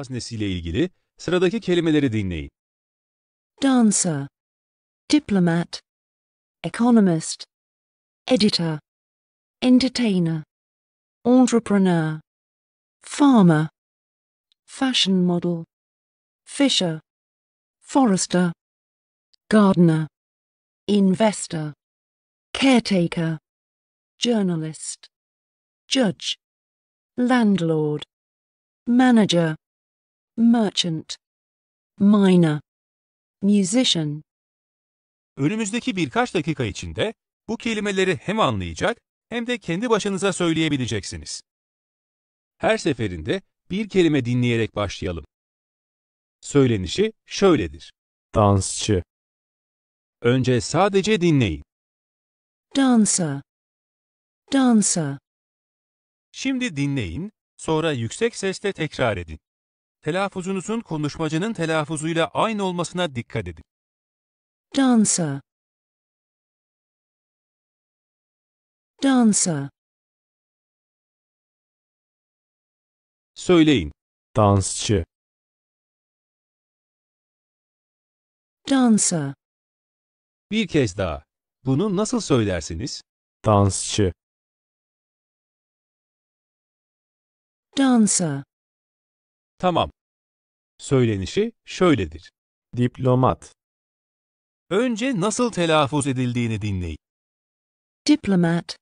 haznesiyle ilgili sıradaki kelimeleri dinleyin. Dancer, diplomat, economist, editor, entertainer, entrepreneur, farmer, fashion model, fisher, forester, gardener, investor, caretaker, journalist, judge, landlord, manager, merchant, miner, musician. Önümüzdeki birkaç dakika içinde bu kelimeleri hem anlayacak hem de kendi başınıza söyleyebileceksiniz. Her seferinde bir kelime dinleyerek başlayalım. Söylenişi şöyledir. Dansçı. Önce sadece dinleyin. Dancer. Dancer. Şimdi dinleyin, sonra yüksek sesle tekrar edin. Telaffuzunuzun konuşmacının telaffuzuyla aynı olmasına dikkat edin. Dancer Dancer Söyleyin. Dansçı Dancer Bir kez daha. Bunu nasıl söylersiniz? Dansçı Dancer Tamam. Söylenişi şöyledir. Diplomat. Önce nasıl telaffuz edildiğini dinleyin. Diplomat.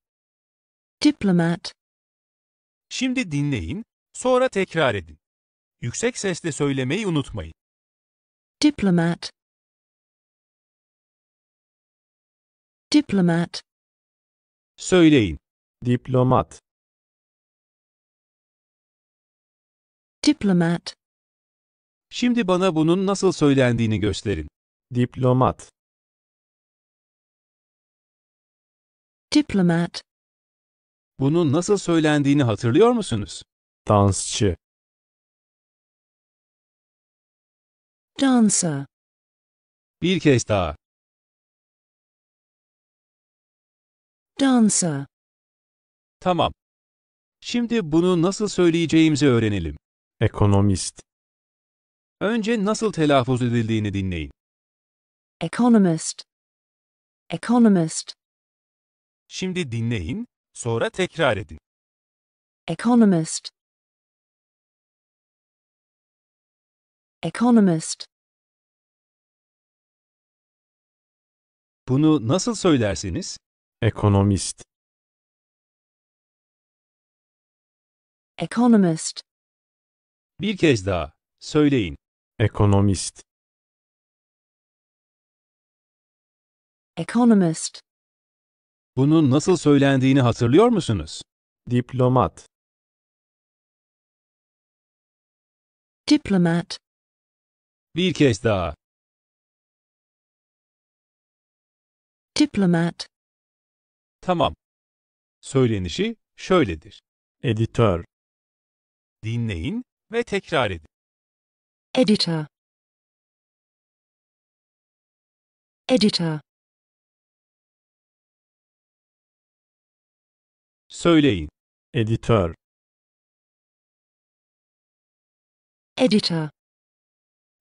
Diplomat. Şimdi dinleyin, sonra tekrar edin. Yüksek sesle söylemeyi unutmayın. Diplomat. Diplomat. Söyleyin. Diplomat. Diplomat. Şimdi bana bunun nasıl söylendiğini gösterin. Diplomat. Diplomat. Bunun nasıl söylendiğini hatırlıyor musunuz? Dansçı. Dancer. Bir kez daha. Dancer. Tamam. Şimdi bunu nasıl söyleyeceğimizi öğrenelim. Ekonomist. Önce nasıl telaffuz edildiğini dinleyin. Economist. Economist. Şimdi dinleyin, sonra tekrar edin. Economist. Economist. Bunu nasıl söylersiniz? Ekonomist. Economist. Bir kez daha söyleyin. Ekonomist. Economist. Bunun nasıl söylendiğini hatırlıyor musunuz? Diplomat. Diplomat. Bir kez daha. Diplomat. Tamam. Söylenişi şöyledir. Editör. Dinleyin ve tekrar edin. Editor Editor Söyleyin. Editör Editor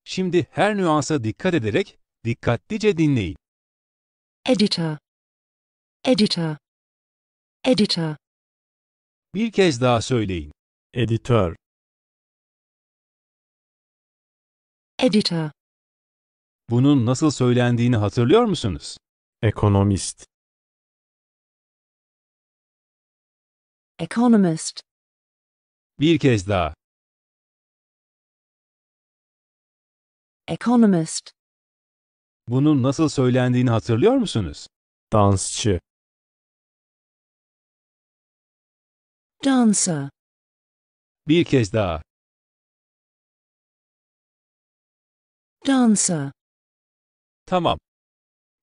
Şimdi her nüansa dikkat ederek dikkatlice dinleyin. Editor Editor Editor Bir kez daha söyleyin. Editör Editor. Bunun nasıl söylendiğini hatırlıyor musunuz? Ekonomist. Economist. Bir kez daha. Economist. Bunun nasıl söylendiğini hatırlıyor musunuz? Dansçı. Dancer. Bir kez daha. dansa. Tamam.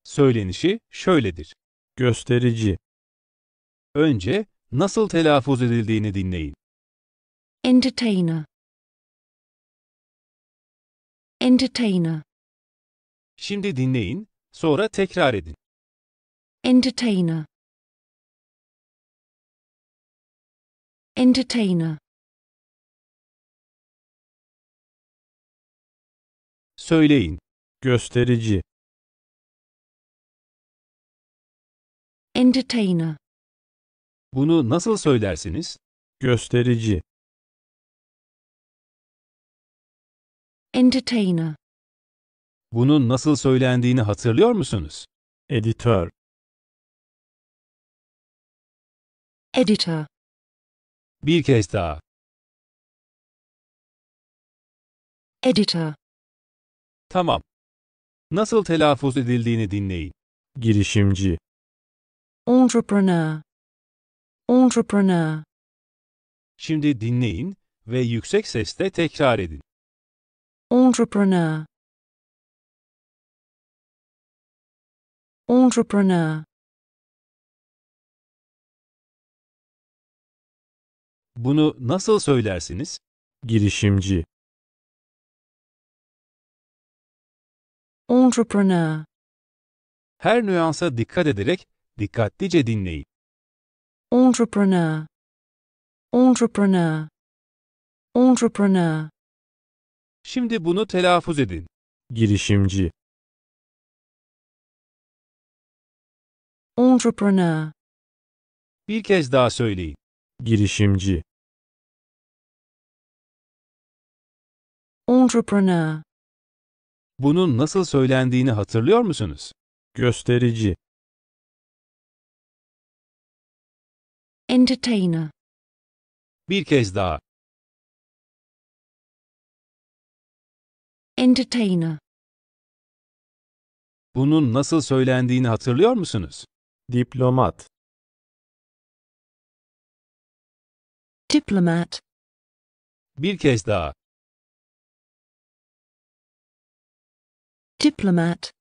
Söylenişi şöyledir. Gösterici. Önce nasıl telaffuz edildiğini dinleyin. Entertainer. Entertainer. Şimdi dinleyin, sonra tekrar edin. Entertainer. Entertainer. Söyleyin. Gösterici. Entertainer. Bunu nasıl söylersiniz? Gösterici. Entertainer. Bunun nasıl söylendiğini hatırlıyor musunuz? Editör. Editor. Bir kez daha. Editor. Tamam. Nasıl telaffuz edildiğini dinleyin. Girişimci. Entrepreneur. Entrepreneur. Şimdi dinleyin ve yüksek sesle tekrar edin. Entrepreneur. Entrepreneur. Bunu nasıl söylersiniz? Girişimci. Entrepreneur. Her nüansa dikkat ederek dikkatlice dinleyin. Entrepreneur. Entrepreneur. Entrepreneur. Şimdi bunu telaffuz edin. Girişimci. Entrepreneur. Bir kez daha söyleyin. Girişimci. Entrepreneur. Bunun nasıl söylendiğini hatırlıyor musunuz? Gösterici. Entertainer. Bir kez daha. Entertainer. Bunun nasıl söylendiğini hatırlıyor musunuz? Diplomat. Diplomat. Bir kez daha. Diplomat.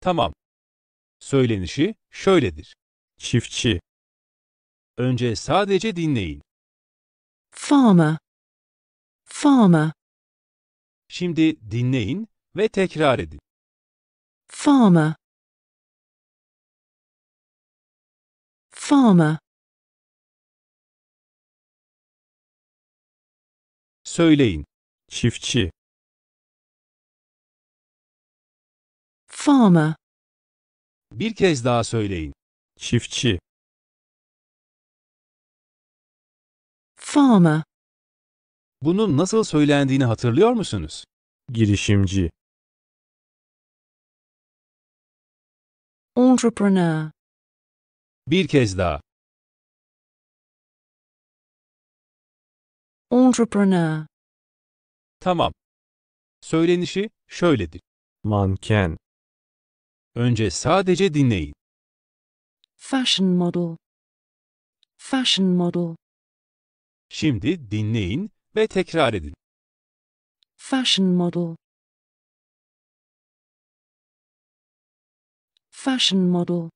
Tamam. Söylenişi şöyledir. Çiftçi. Önce sadece dinleyin. Farmer. Farmer. Şimdi dinleyin ve tekrar edin. Farmer. Farmer. Söyleyin. Çiftçi. Farmer. Bir kez daha söyleyin. Çiftçi. Farmer. Bunun nasıl söylendiğini hatırlıyor musunuz? Girişimci. Entrepreneur. Bir kez daha. Entrepreneur. Tamam. Söylenişi şöyledir. Manken. Önce sadece dinleyin. Fashion model. Fashion model. Şimdi dinleyin ve tekrar edin. Fashion model. Fashion model.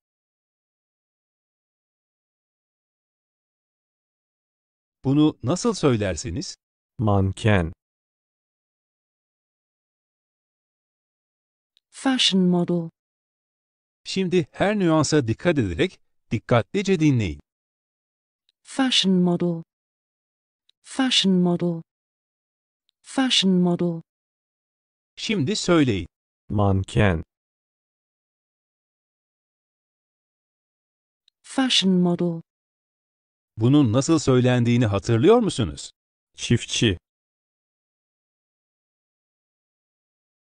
Bunu nasıl söylersiniz? Manken. Fashion model. Şimdi her nüansa dikkat ederek dikkatlice dinleyin. Fashion model. Fashion model. Fashion model. Şimdi söyleyin. Manken. Fashion model. Bunun nasıl söylendiğini hatırlıyor musunuz? Çiftçi.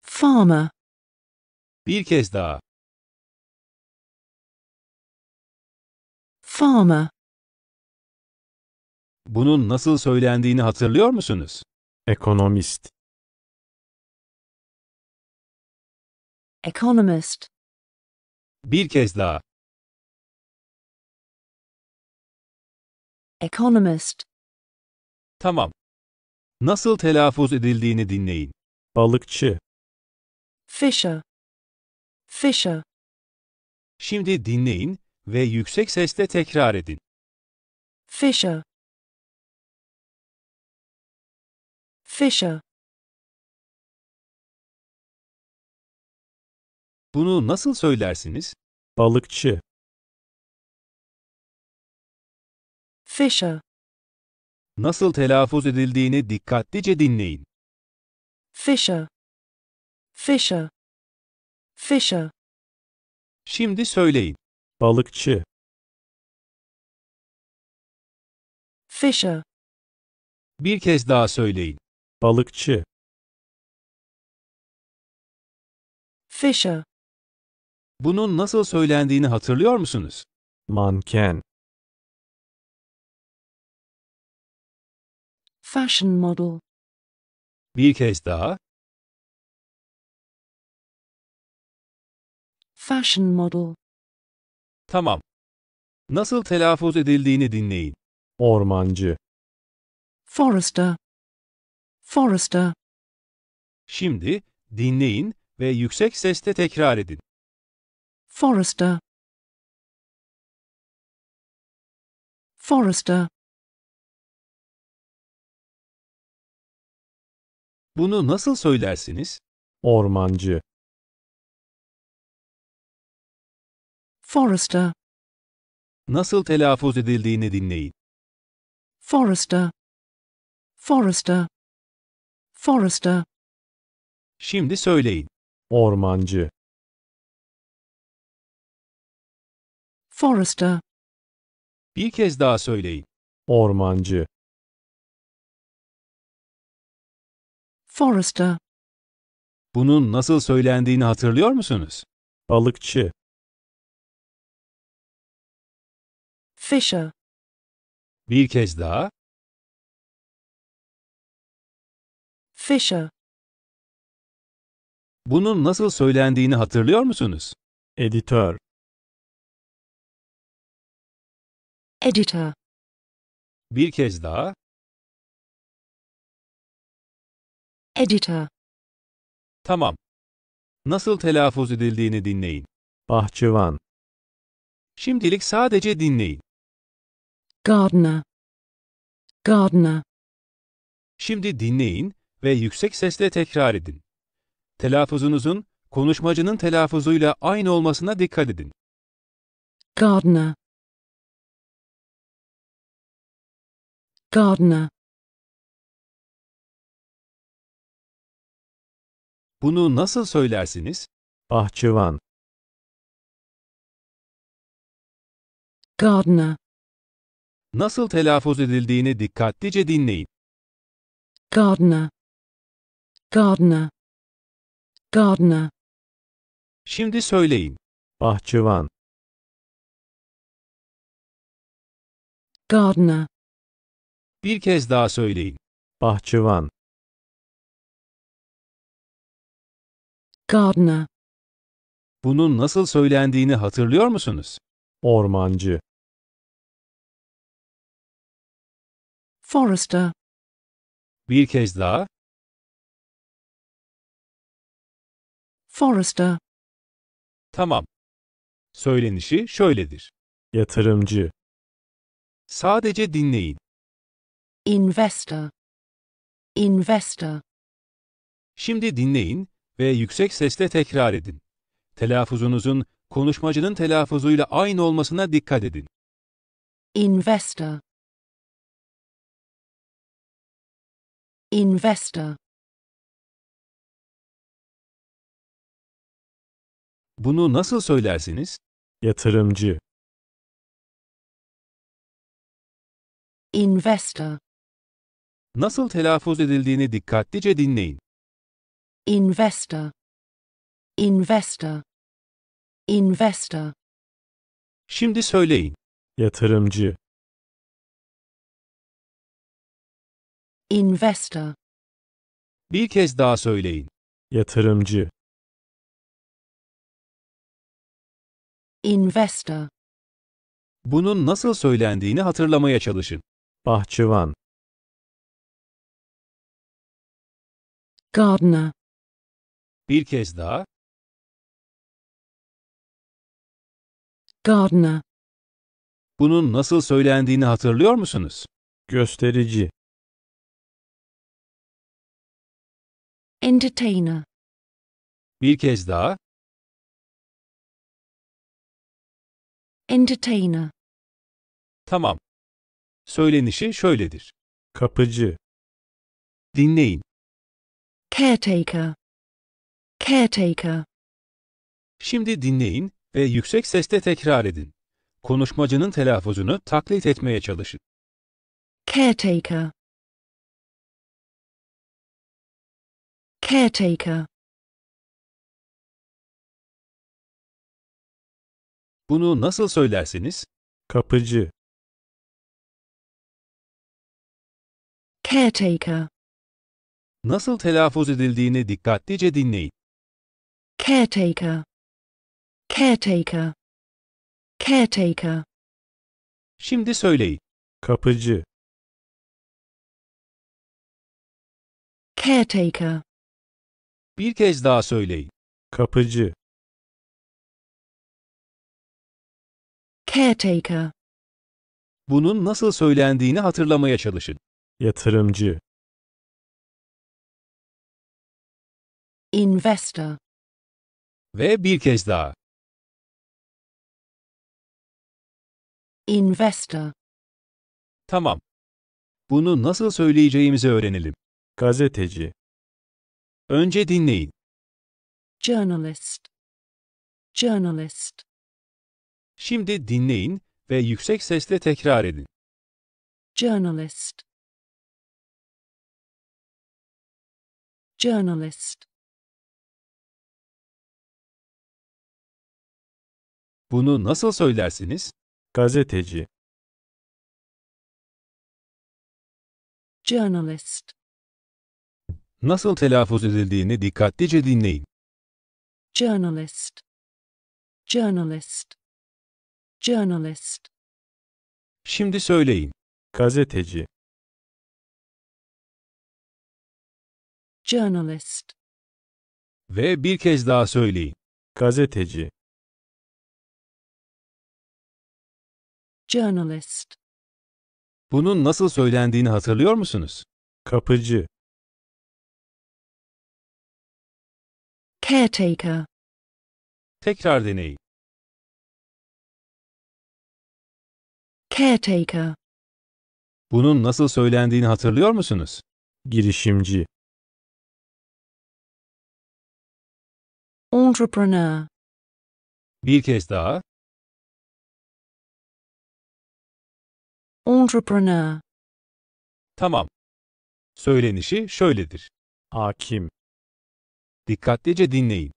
Farmer. Bir kez daha. Farmer. Bunun nasıl söylendiğini hatırlıyor musunuz? Ekonomist. Economist. Bir kez daha. Economist. Tamam. Nasıl telaffuz edildiğini dinleyin. Balıkçı. Fisher. Fisher. Şimdi dinleyin ve yüksek sesle tekrar edin. Fisher Fisher Bunu nasıl söylersiniz? Balıkçı Fisher Nasıl telaffuz edildiğini dikkatlice dinleyin. Fisher Fisher Fisher Şimdi söyleyin balıkçı fisher Bir kez daha söyleyin. balıkçı fisher Bunun nasıl söylendiğini hatırlıyor musunuz? manken fashion model Bir kez daha. fashion model Tamam. Nasıl telaffuz edildiğini dinleyin. Ormancı. Forester. Forester. Şimdi dinleyin ve yüksek sesle tekrar edin. Forester. Forester. Bunu nasıl söylersiniz? Ormancı. Forrester. Nasıl telaffuz edildiğini dinleyin. Forrester. Forrester. Forrester. Şimdi söyleyin. Ormancı. Forrester. Bir kez daha söyleyin. Ormancı. Forrester. Bunun nasıl söylendiğini hatırlıyor musunuz? Balıkçı. Fisher. Bir kez daha. Fisher. Bunun nasıl söylendiğini hatırlıyor musunuz? Editör. Editor. Bir kez daha. Editor. Tamam. Nasıl telaffuz edildiğini dinleyin. Bahçıvan. Şimdilik sadece dinleyin gardener gardener Şimdi dinleyin ve yüksek sesle tekrar edin. Telaffuzunuzun konuşmacının telaffuzuyla aynı olmasına dikkat edin. gardener gardener Bunu nasıl söylersiniz? Bahçıvan gardener nasıl telaffuz edildiğini dikkatlice dinleyin. Gardener. Gardener. Gardener. Şimdi söyleyin. Bahçıvan. Gardener. Bir kez daha söyleyin. Bahçıvan. Gardener. Bunun nasıl söylendiğini hatırlıyor musunuz? Ormancı. Forrester. Bir kez daha. Forrester. Tamam. Söylenişi şöyledir. Yatırımcı. Sadece dinleyin. Investor. Investor. Şimdi dinleyin ve yüksek sesle tekrar edin. Telaffuzunuzun konuşmacının telaffuzuyla aynı olmasına dikkat edin. Investor. Investor. Bunu nasıl söylersiniz? Yatırımcı. Investor. Nasıl telaffuz edildiğini dikkatlice dinleyin. Investor. Investor. Investor. Şimdi söyleyin. Yatırımcı. investor Bir kez daha söyleyin. yatırımcı, investor Bunun nasıl söylendiğini hatırlamaya çalışın. bahçıvan, gardener Bir kez daha. gardener Bunun nasıl söylendiğini hatırlıyor musunuz? gösterici, Entertainer. Bir kez daha. Entertainer. Tamam. Söylenişi şöyledir. Kapıcı. Dinleyin. Caretaker. Caretaker. Şimdi dinleyin ve yüksek sesle tekrar edin. Konuşmacının telaffuzunu taklit etmeye çalışın. Caretaker. Caretaker. Bunu nasıl söylersiniz? Kapıcı. Caretaker. Nasıl telaffuz edildiğini dikkatlice dinleyin. Caretaker. Caretaker. Caretaker. Şimdi söyleyin. Kapıcı. Caretaker. Bir kez daha söyleyin. Kapıcı. caretaker, Bunun nasıl söylendiğini hatırlamaya çalışın. Yatırımcı. investor, Ve bir kez daha. investor, Tamam. Bunu nasıl söyleyeceğimizi öğrenelim. Gazeteci. Önce dinleyin. Journalist. Journalist. Şimdi dinleyin ve yüksek sesle tekrar edin. Journalist. Journalist. Bunu nasıl söylersiniz? Gazeteci. Journalist nasıl telaffuz edildiğini dikkatlice dinleyin. Journalist Journalist Journalist Şimdi söyleyin. Gazeteci Journalist Ve bir kez daha söyleyin. Gazeteci Journalist Bunun nasıl söylendiğini hatırlıyor musunuz? Kapıcı Caretaker. Tekrar deneyin. Caretaker. Bunun nasıl söylendiğini hatırlıyor musunuz? Girişimci. Entrepreneur. Bir kez daha. Entrepreneur. Tamam. Söylenişi şöyledir. Hakim. Dikkatlice dinleyin.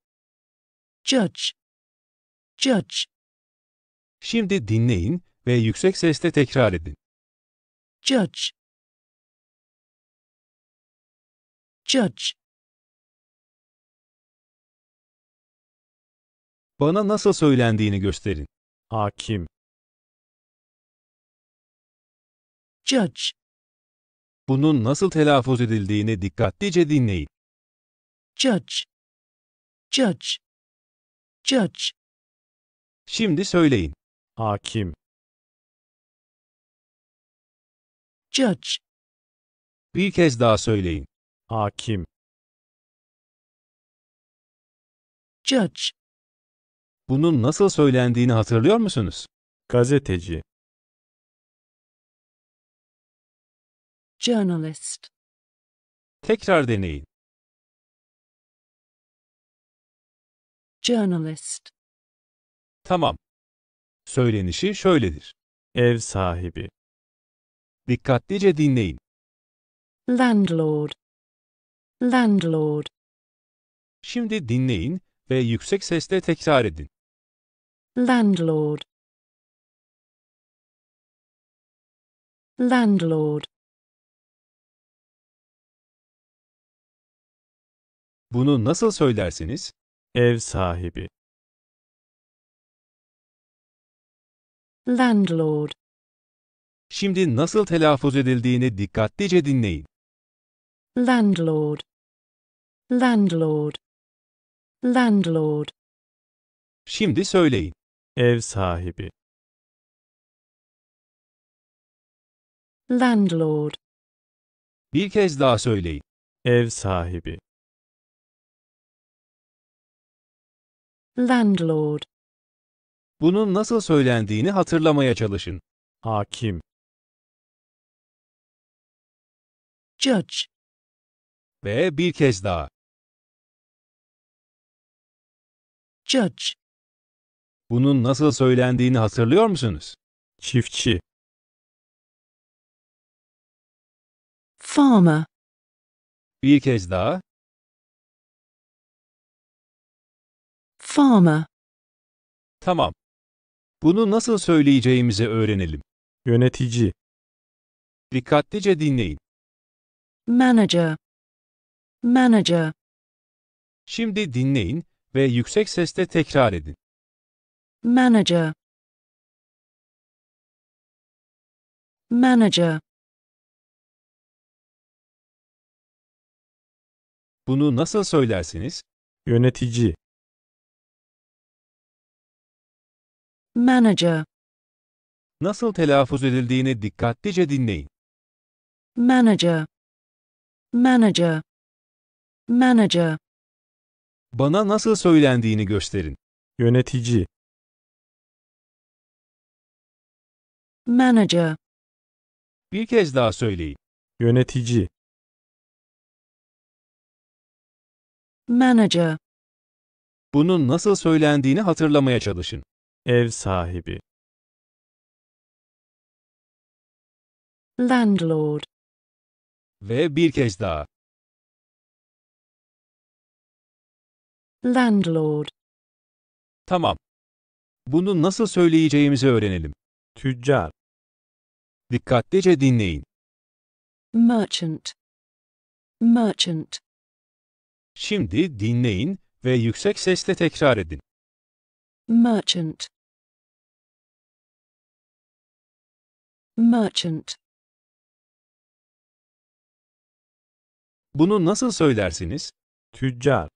Judge. Judge. Şimdi dinleyin ve yüksek sesle tekrar edin. Judge. Judge. Bana nasıl söylendiğini gösterin. Hakim. Judge. Bunun nasıl telaffuz edildiğini dikkatlice dinleyin. Judge. Judge. Judge. Şimdi söyleyin. Hakim. Judge. Bir kez daha söyleyin. Hakim. Judge. Bunun nasıl söylendiğini hatırlıyor musunuz? Gazeteci. Journalist. Tekrar deneyin. journalist. Tamam. Söylenişi şöyledir. Ev sahibi. Dikkatlice dinleyin. Landlord. Landlord. Şimdi dinleyin ve yüksek sesle tekrar edin. Landlord. Landlord. Bunu nasıl söylersiniz? Ev sahibi. Landlord. Şimdi nasıl telaffuz edildiğini dikkatlice dinleyin. Landlord. Landlord. Landlord. Şimdi söyleyin. Ev sahibi. Landlord. Bir kez daha söyleyin. Ev sahibi. landlord. Bunun nasıl söylendiğini hatırlamaya çalışın. Hakim, judge, Ve bir kez daha. judge, Bunun nasıl söylendiğini hatırlıyor musunuz? çiftçi, farmer, Bir kez daha. Farmer. Tamam. Bunu nasıl söyleyeceğimizi öğrenelim. Yönetici. Dikkatlice dinleyin. Manager. Manager. Şimdi dinleyin ve yüksek sesle tekrar edin. Manager. Manager. Bunu nasıl söylersiniz? Yönetici. Manager. Nasıl telaffuz edildiğini dikkatlice dinleyin. Manager. Manager. Manager. Bana nasıl söylendiğini gösterin. Yönetici. Manager. Bir kez daha söyleyin. Yönetici. Manager. Bunun nasıl söylendiğini hatırlamaya çalışın. Ev sahibi. Landlord. Ve bir kez daha. Landlord. Tamam. Bunu nasıl söyleyeceğimizi öğrenelim. Tüccar. Dikkatlice dinleyin. Merchant. Merchant. Şimdi dinleyin ve yüksek sesle tekrar edin. Merchant. merchant Bunu nasıl söylersiniz? Tüccar.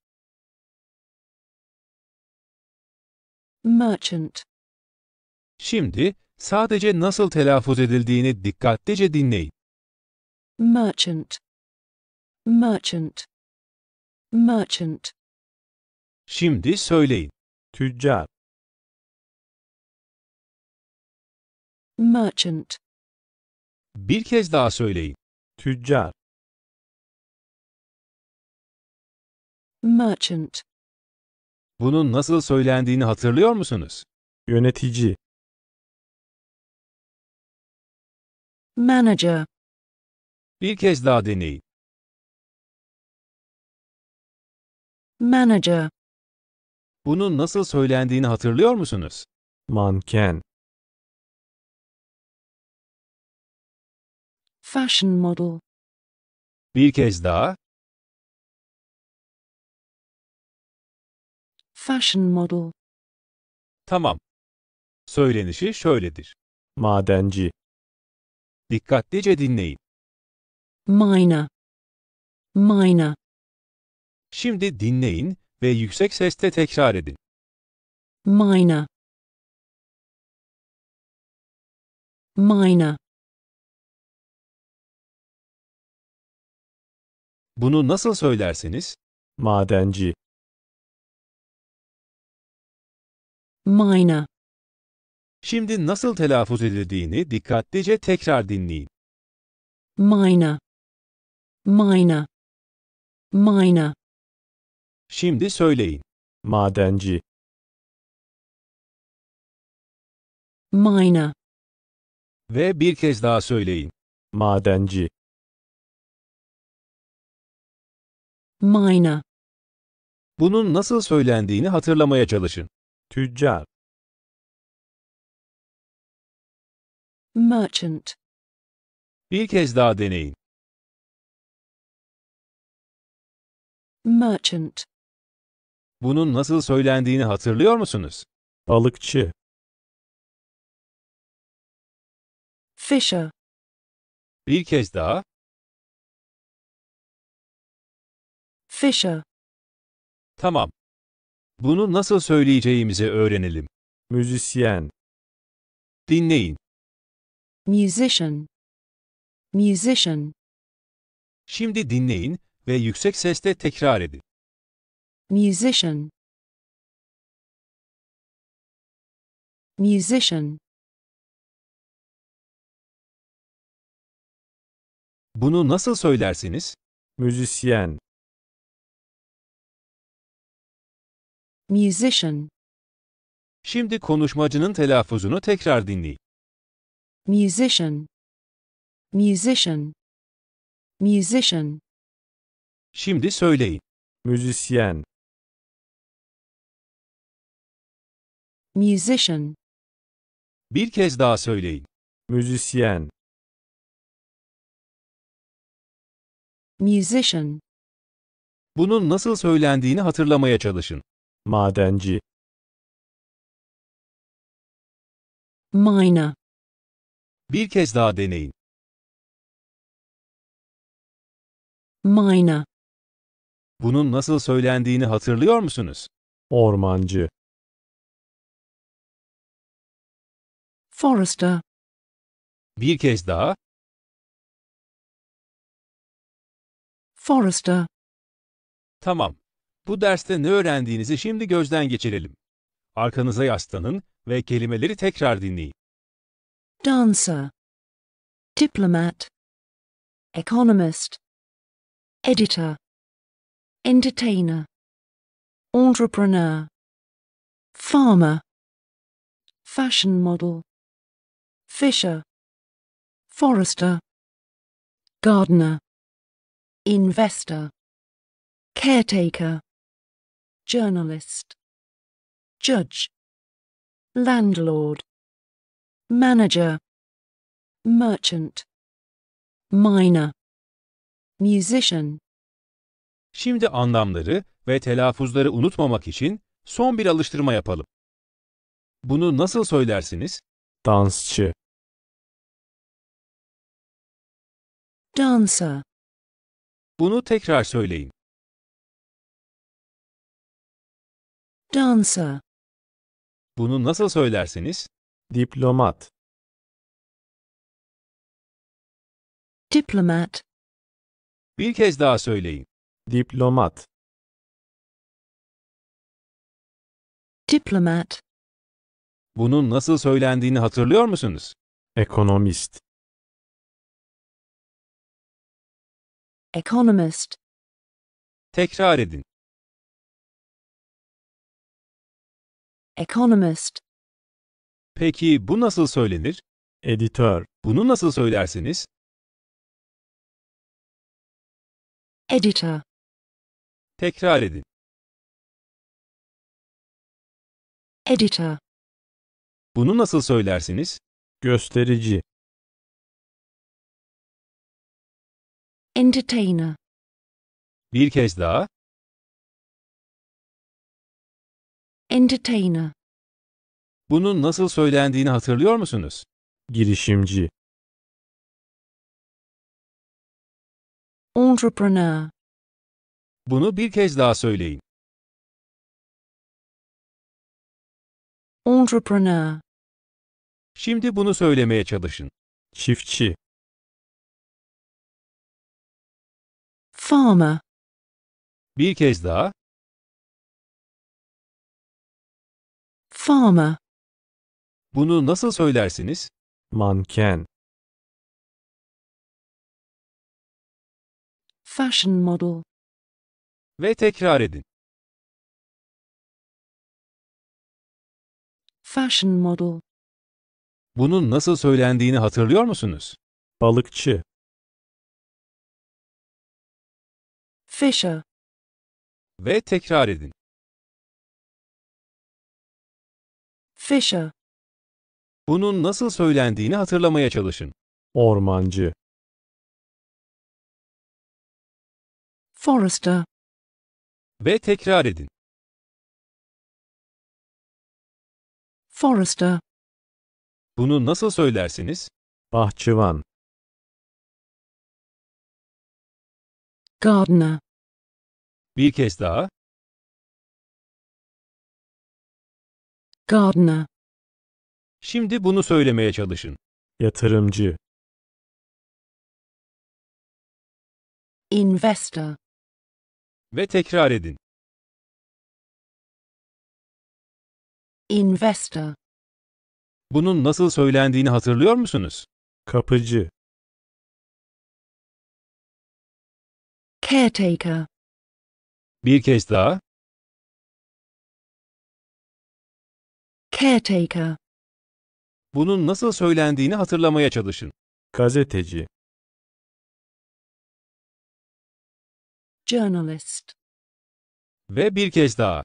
merchant Şimdi sadece nasıl telaffuz edildiğini dikkatlice dinleyin. merchant merchant merchant Şimdi söyleyin. Tüccar. merchant bir kez daha söyleyin. Tüccar. merchant, Bunun nasıl söylendiğini hatırlıyor musunuz? Yönetici. manager, Bir kez daha deneyin. manager, Bunun nasıl söylendiğini hatırlıyor musunuz? Manken. Fashion model. Bir kez daha. Fashion model. Tamam. Söylenişi şöyledir. Madenci. Dikkatlice dinleyin. Miner. Miner. Şimdi dinleyin ve yüksek sesle tekrar edin. Miner. Miner. Bunu nasıl söylerseniz? Madenci. Miner. Şimdi nasıl telaffuz edildiğini dikkatlice tekrar dinleyin. Miner. Miner. Miner. Şimdi söyleyin. Madenci. Miner. Ve bir kez daha söyleyin. Madenci. Miner. Bunun nasıl söylendiğini hatırlamaya çalışın. Tüccar. Merchant. Bir kez daha deneyin. Merchant. Bunun nasıl söylendiğini hatırlıyor musunuz? Balıkçı. Fisher. Bir kez daha. Fischer. Tamam. Bunu nasıl söyleyeceğimizi öğrenelim. Müzisyen. Dinleyin. Musician. Musician. Şimdi dinleyin ve yüksek sesle tekrar edin. Musician. Musician. Bunu nasıl söylersiniz? Müzisyen. Musician. Şimdi konuşmacının telaffuzunu tekrar dinleyin. Musician. Musician. Musician. Şimdi söyleyin. Müzisyen. Musician. Bir kez daha söyleyin. Müzisyen. Musician. Bunun nasıl söylendiğini hatırlamaya çalışın madenci miner Bir kez daha deneyin. miner Bunun nasıl söylendiğini hatırlıyor musunuz? ormancı forester Bir kez daha. forester Tamam. Bu derste ne öğrendiğinizi şimdi gözden geçirelim. Arkanıza yaslanın ve kelimeleri tekrar dinleyin. Dancer Diplomat Economist Editor Entertainer Entrepreneur Farmer Fashion model Fisher Forester Gardener Investor Caretaker journalist, judge, landlord, manager, merchant, miner, musician. Şimdi anlamları ve telaffuzları unutmamak için son bir alıştırma yapalım. Bunu nasıl söylersiniz? Dansçı. Dancer. Bunu tekrar söyleyin. Dancer. Bunu nasıl söylersiniz? Diplomat. Diplomat. Bir kez daha söyleyin. Diplomat. Diplomat. Bunun nasıl söylendiğini hatırlıyor musunuz? Ekonomist. Economist. Tekrar edin. economist. Peki bu nasıl söylenir? Editör. Bunu nasıl söylersiniz? editor, Tekrar edin. editor, Bunu nasıl söylersiniz? Gösterici. entertainer, Bir kez daha. entertainer. Bunun nasıl söylendiğini hatırlıyor musunuz? girişimci, entrepreneur, Bunu bir kez daha söyleyin. entrepreneur, Şimdi bunu söylemeye çalışın. çiftçi, farmer, Bir kez daha. Farmer. Bunu nasıl söylersiniz? Manken. Fashion model. Ve tekrar edin. Fashion model. Bunun nasıl söylendiğini hatırlıyor musunuz? Balıkçı. Fisher. Ve tekrar edin. Fisher. Bunun nasıl söylendiğini hatırlamaya çalışın. Ormancı. Forester. Ve tekrar edin. Forester. Bunu nasıl söylersiniz? Bahçıvan. Gardener. Bir kez daha. Gardener. Şimdi bunu söylemeye çalışın. Yatırımcı. Investor. Ve tekrar edin. Investor. Bunun nasıl söylendiğini hatırlıyor musunuz? Kapıcı. Caretaker. Bir kez daha. caretaker, Bunun nasıl söylendiğini hatırlamaya çalışın. gazeteci, journalist, Ve bir kez daha.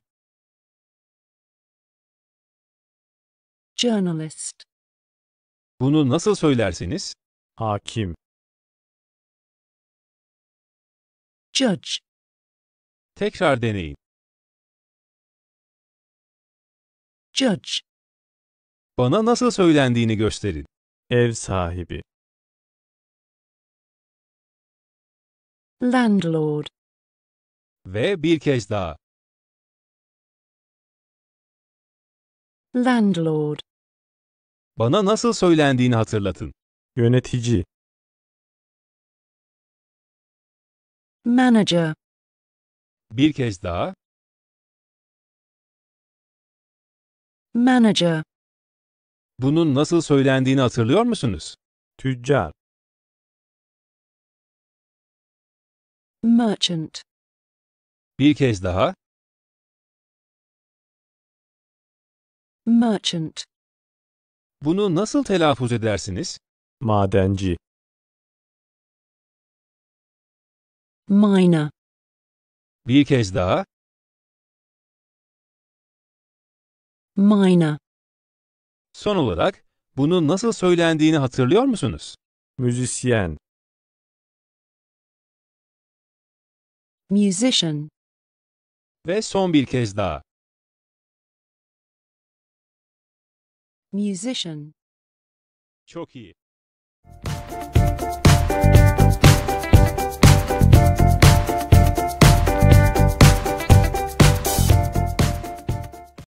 journalist, Bunu nasıl söylersiniz? hakim, judge, Tekrar deneyin. Judge. Bana nasıl söylendiğini gösterin. Ev sahibi. Landlord. Ve bir kez daha. Landlord. Bana nasıl söylendiğini hatırlatın. Yönetici. Manager. Bir kez daha. manager Bunun nasıl söylendiğini hatırlıyor musunuz? Tüccar, merchant Bir kez daha, merchant bunu nasıl telaffuz edersiniz? madenci, miner Bir kez daha, minor. Son olarak, bunu nasıl söylendiğini hatırlıyor musunuz? Müzisyen, musician, Ve son bir kez daha. musician. Çok iyi.